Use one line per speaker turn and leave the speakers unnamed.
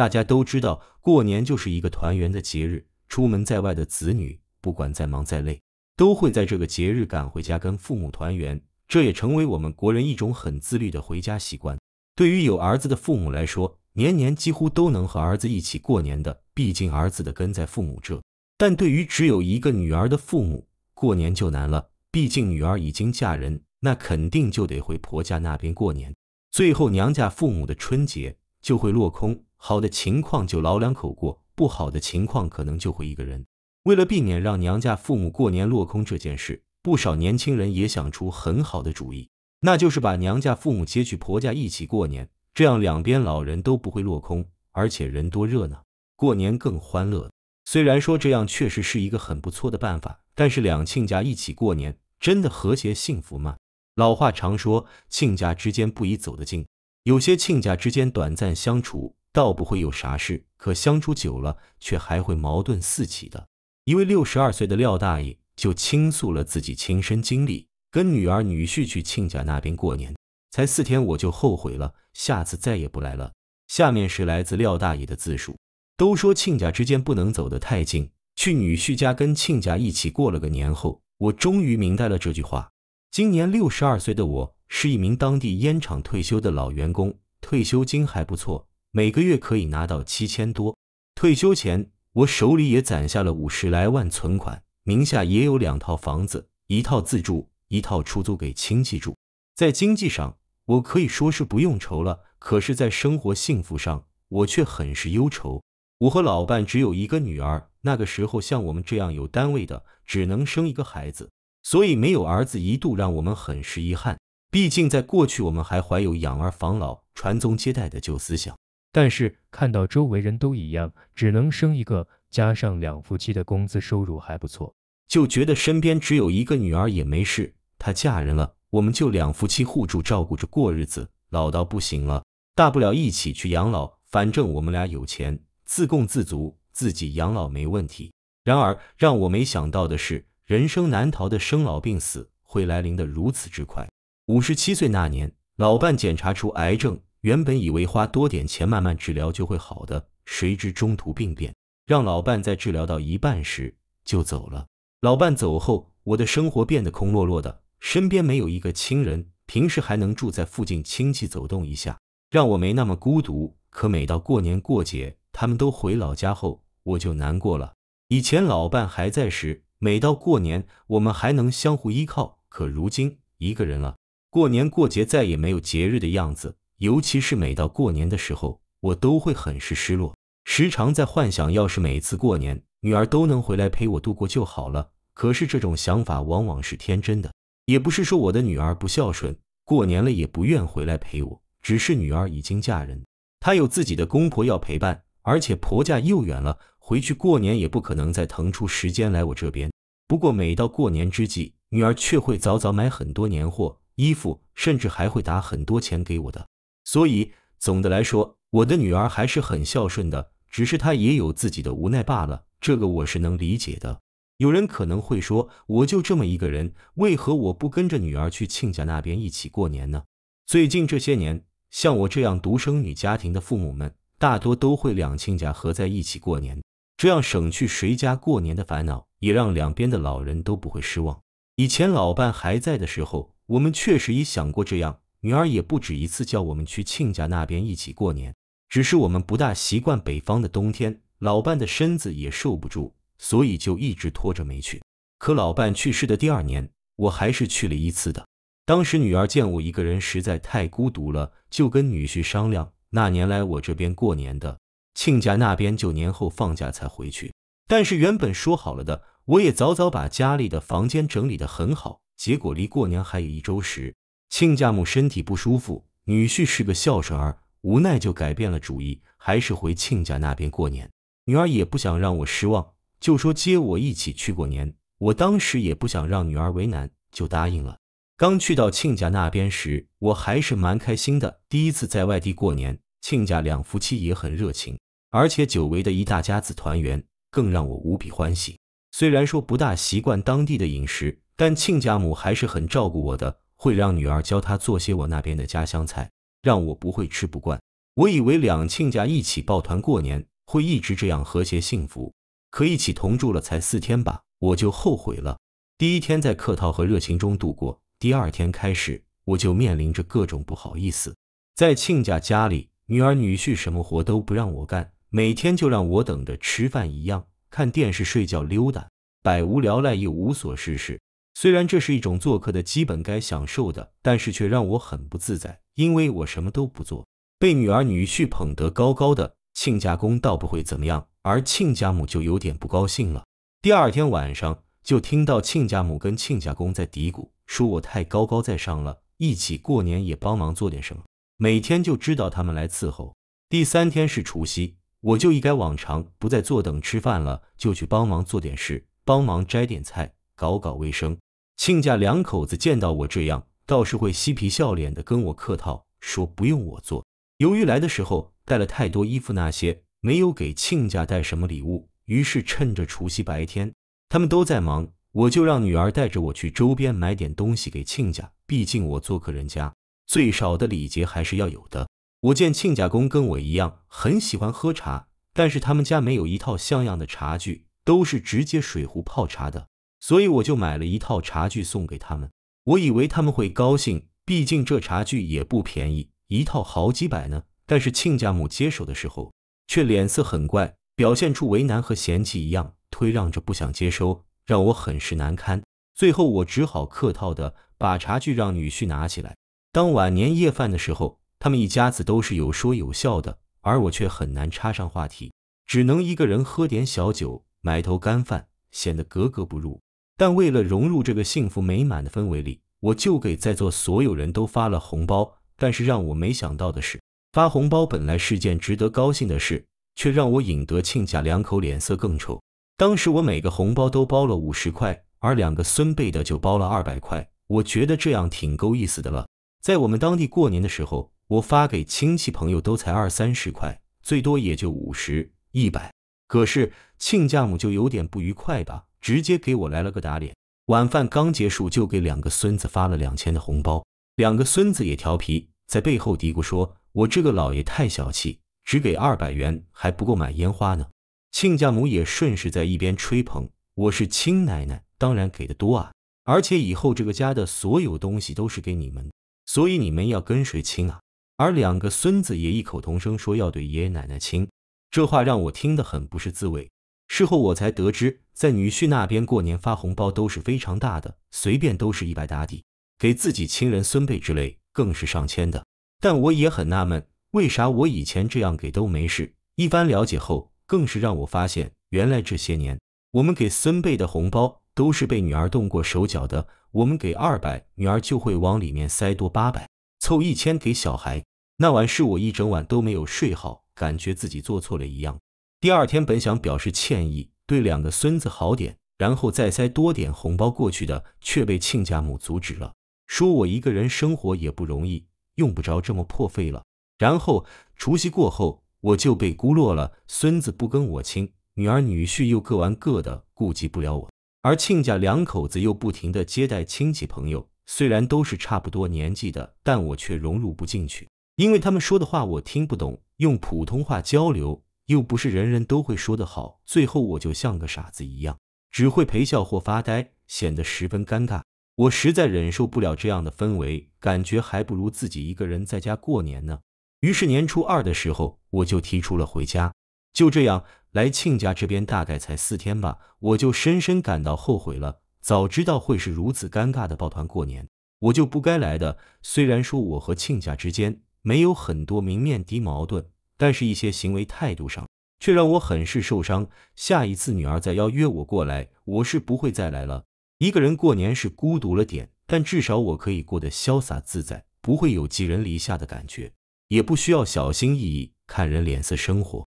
大家都知道，过年就是一个团圆的节日。出门在外的子女，不管再忙再累，都会在这个节日赶回家跟父母团圆。这也成为我们国人一种很自律的回家习惯。对于有儿子的父母来说，年年几乎都能和儿子一起过年的，毕竟儿子的根在父母这。但对于只有一个女儿的父母，过年就难了，毕竟女儿已经嫁人，那肯定就得回婆家那边过年，最后娘家父母的春节就会落空。好的情况就老两口过，不好的情况可能就会一个人。为了避免让娘家父母过年落空这件事，不少年轻人也想出很好的主意，那就是把娘家父母接去婆家一起过年，这样两边老人都不会落空，而且人多热闹，过年更欢乐。虽然说这样确实是一个很不错的办法，但是两亲家一起过年真的和谐幸福吗？老话常说，亲家之间不宜走得近，有些亲家之间短暂相处。倒不会有啥事，可相处久了，却还会矛盾四起的。一位六十二岁的廖大爷就倾诉了自己亲身经历：跟女儿女婿去亲家那边过年，才四天我就后悔了，下次再也不来了。下面是来自廖大爷的自述：都说亲家之间不能走得太近，去女婿家跟亲家一起过了个年，后我终于明白了这句话。今年六十二岁的我是一名当地烟厂退休的老员工，退休金还不错。每个月可以拿到七千多，退休前我手里也攒下了五十来万存款，名下也有两套房子，一套自住，一套出租给亲戚住。在经济上，我可以说是不用愁了。可是，在生活幸福上，我却很是忧愁。我和老伴只有一个女儿，那个时候像我们这样有单位的只能生一个孩子，所以没有儿子一度让我们很是遗憾。毕竟，在过去我们还怀有养儿防老、传宗接代的旧思想。但是看到周围人都一样，只能生一个，加上两夫妻的工资收入还不错，就觉得身边只有一个女儿也没事。她嫁人了，我们就两夫妻互助照顾着过日子。老到不行了，大不了一起去养老，反正我们俩有钱，自供自足，自己养老没问题。然而让我没想到的是，人生难逃的生老病死会来临的如此之快。五十七岁那年，老伴检查出癌症。原本以为花多点钱慢慢治疗就会好的，谁知中途病变，让老伴在治疗到一半时就走了。老伴走后，我的生活变得空落落的，身边没有一个亲人。平时还能住在附近，亲戚走动一下，让我没那么孤独。可每到过年过节，他们都回老家后，我就难过了。以前老伴还在时，每到过年，我们还能相互依靠。可如今一个人了，过年过节再也没有节日的样子。尤其是每到过年的时候，我都会很是失落，时常在幻想，要是每次过年女儿都能回来陪我度过就好了。可是这种想法往往是天真的，也不是说我的女儿不孝顺，过年了也不愿回来陪我，只是女儿已经嫁人，她有自己的公婆要陪伴，而且婆家又远了，回去过年也不可能再腾出时间来我这边。不过每到过年之际，女儿却会早早买很多年货、衣服，甚至还会打很多钱给我的。所以总的来说，我的女儿还是很孝顺的，只是她也有自己的无奈罢了，这个我是能理解的。有人可能会说，我就这么一个人，为何我不跟着女儿去亲家那边一起过年呢？最近这些年，像我这样独生女家庭的父母们，大多都会两亲家合在一起过年，这样省去谁家过年的烦恼，也让两边的老人都不会失望。以前老伴还在的时候，我们确实也想过这样。女儿也不止一次叫我们去亲家那边一起过年，只是我们不大习惯北方的冬天，老伴的身子也受不住，所以就一直拖着没去。可老伴去世的第二年，我还是去了一次的。当时女儿见我一个人实在太孤独了，就跟女婿商量，那年来我这边过年的，亲家那边就年后放假才回去。但是原本说好了的，我也早早把家里的房间整理得很好。结果离过年还有一周时。亲家母身体不舒服，女婿是个孝顺儿，无奈就改变了主意，还是回亲家那边过年。女儿也不想让我失望，就说接我一起去过年。我当时也不想让女儿为难，就答应了。刚去到亲家那边时，我还是蛮开心的，第一次在外地过年。亲家两夫妻也很热情，而且久违的一大家子团圆，更让我无比欢喜。虽然说不大习惯当地的饮食，但亲家母还是很照顾我的。会让女儿教他做些我那边的家乡菜，让我不会吃不惯。我以为两亲家一起抱团过年会一直这样和谐幸福，可一起同住了才四天吧，我就后悔了。第一天在客套和热情中度过，第二天开始我就面临着各种不好意思。在亲家家里，女儿女婿什么活都不让我干，每天就让我等着吃饭一样，看电视、睡觉、溜达，百无聊赖又无所事事。虽然这是一种做客的基本该享受的，但是却让我很不自在，因为我什么都不做，被女儿女婿捧得高高的，亲家公倒不会怎么样，而亲家母就有点不高兴了。第二天晚上就听到亲家母跟亲家公在嘀咕，说我太高高在上了，一起过年也帮忙做点什么，每天就知道他们来伺候。第三天是除夕，我就一改往常，不再坐等吃饭了，就去帮忙做点事，帮忙摘点菜。搞搞卫生，亲家两口子见到我这样，倒是会嬉皮笑脸的跟我客套，说不用我做。由于来的时候带了太多衣服，那些没有给亲家带什么礼物，于是趁着除夕白天他们都在忙，我就让女儿带着我去周边买点东西给亲家，毕竟我做客人家，最少的礼节还是要有的。我见亲家公跟我一样很喜欢喝茶，但是他们家没有一套像样的茶具，都是直接水壶泡茶的。所以我就买了一套茶具送给他们，我以为他们会高兴，毕竟这茶具也不便宜，一套好几百呢。但是亲家母接手的时候，却脸色很怪，表现出为难和嫌弃一样，推让着不想接收，让我很是难堪。最后我只好客套的把茶具让女婿拿起来。当晚年夜饭的时候，他们一家子都是有说有笑的，而我却很难插上话题，只能一个人喝点小酒，埋头干饭，显得格格不入。但为了融入这个幸福美满的氛围里，我就给在座所有人都发了红包。但是让我没想到的是，发红包本来是件值得高兴的事，却让我引得亲家两口脸色更丑。当时我每个红包都包了五十块，而两个孙辈的就包了二百块。我觉得这样挺够意思的了。在我们当地过年的时候，我发给亲戚朋友都才二三十块，最多也就五十、一百。可是亲家母就有点不愉快吧。直接给我来了个打脸，晚饭刚结束就给两个孙子发了两千的红包，两个孙子也调皮，在背后嘀咕说：“我这个老爷太小气，只给二百元还不够买烟花呢。”亲家母也顺势在一边吹捧：“我是亲奶奶，当然给的多啊，而且以后这个家的所有东西都是给你们，所以你们要跟谁亲啊？”而两个孙子也异口同声说：“要对爷爷奶奶亲。”这话让我听得很不是滋味。事后我才得知，在女婿那边过年发红包都是非常大的，随便都是一百打底，给自己亲人、孙辈之类更是上千的。但我也很纳闷，为啥我以前这样给都没事？一番了解后，更是让我发现，原来这些年我们给孙辈的红包都是被女儿动过手脚的。我们给二百，女儿就会往里面塞多八百，凑一千给小孩。那晚是我一整晚都没有睡好，感觉自己做错了一样。第二天，本想表示歉意，对两个孙子好点，然后再塞多点红包过去的，却被亲家母阻止了，说我一个人生活也不容易，用不着这么破费了。然后除夕过后，我就被孤落了，孙子不跟我亲，女儿女婿又各玩各的，顾及不了我。而亲家两口子又不停地接待亲戚朋友，虽然都是差不多年纪的，但我却融入不进去，因为他们说的话我听不懂，用普通话交流。又不是人人都会说得好，最后我就像个傻子一样，只会陪笑或发呆，显得十分尴尬。我实在忍受不了这样的氛围，感觉还不如自己一个人在家过年呢。于是年初二的时候，我就提出了回家。就这样，来亲家这边大概才四天吧，我就深深感到后悔了。早知道会是如此尴尬的抱团过年，我就不该来的。虽然说我和亲家之间没有很多明面的矛盾。但是，一些行为态度上却让我很是受伤。下一次女儿再邀约我过来，我是不会再来了。一个人过年是孤独了点，但至少我可以过得潇洒自在，不会有寄人篱下的感觉，也不需要小心翼翼看人脸色生活。